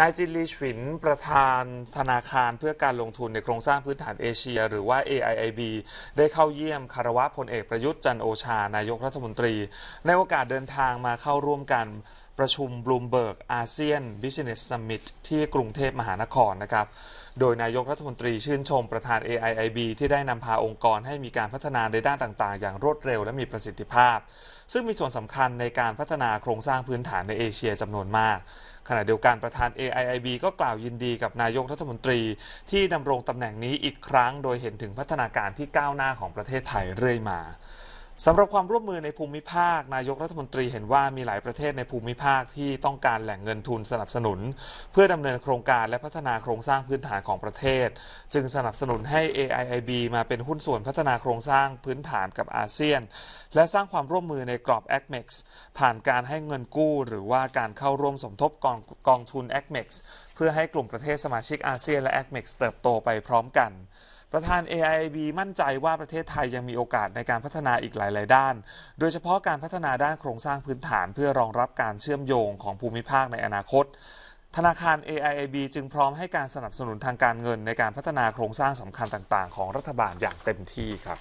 นายจินลีชวินประธานธนาคารเพื่อการลงทุนในโครงสร้างพื้นฐานเอเชียหรือว่า AIIB ได้เข้าเยี่ยมคารวะพลเอกประยุทธ์จันโอชานายกรัฐมนตรี ในโอกาสเดินทางมาเข้าร่วมกันประชุมลูมเบิร์กอาเซียนบิสเนสซัมมิตที่กรุงเทพมหานครนะครับ โดยนายกรัฐมนตรีชื่นชมประธาน AIIB ที่ได้นำพาองค์กรให้มีการพัฒนาในด้านต่างๆ อย่างรวดเร็วและมีประสิทธิภาพ ซึ่งมีส่วนสำคัญในการพัฒนาโครงสร้างพื้นฐานในเอเชียจำนวนมาก ขณะเดียวกันประธาน AIIB ก็กล่าวยินดีกับนายกรัฐมนตรี ที่ดำรงตำแหน่งนี้อีกครั้ง โดยเห็นถึงพัฒนาการที่ก้าวหน้าของประเทศไทยเรื่อยมาสำหรับความร่วมมือในภูมิภาค นายกรัฐมนตรีเห็นว่ามีหลายประเทศในภูมิภาคที่ต้องการแหล่งเงินทุนสนับสนุน เพื่อดำเนินโครงการและพัฒนาโครงสร้างพื้นฐานของประเทศ จึงสนับสนุนให้ AIIB มาเป็นหุ้นส่วนพัฒนาโครงสร้างพื้นฐานกับอาเซียน และสร้างความร่วมมือในกรอบ ACMEX ผ่านการให้เงินกู้หรือว่าการเข้าร่วมสมทบกองกองทุน ACMEX เพื่อให้กลุ่มประเทศสมาชิกอาเซียนและ ACMEX เติบโตไปพร้อมกันประธาน AIB มั่นใจว่าประเทศไทยยังมีโอกาสในการพัฒนาอีกหลายๆด้าน โดยเฉพาะการพัฒนาด้านโครงสร้างพื้นฐานเพื่อรองรับการเชื่อมโยงของภูมิภาคในอนาคต ธนาคาร AIB จึงพร้อมให้การสนับสนุนทางการเงินในการพัฒนาโครงสร้างสำคัญต่างๆ ของรัฐบาลอย่างเต็มที่ครับ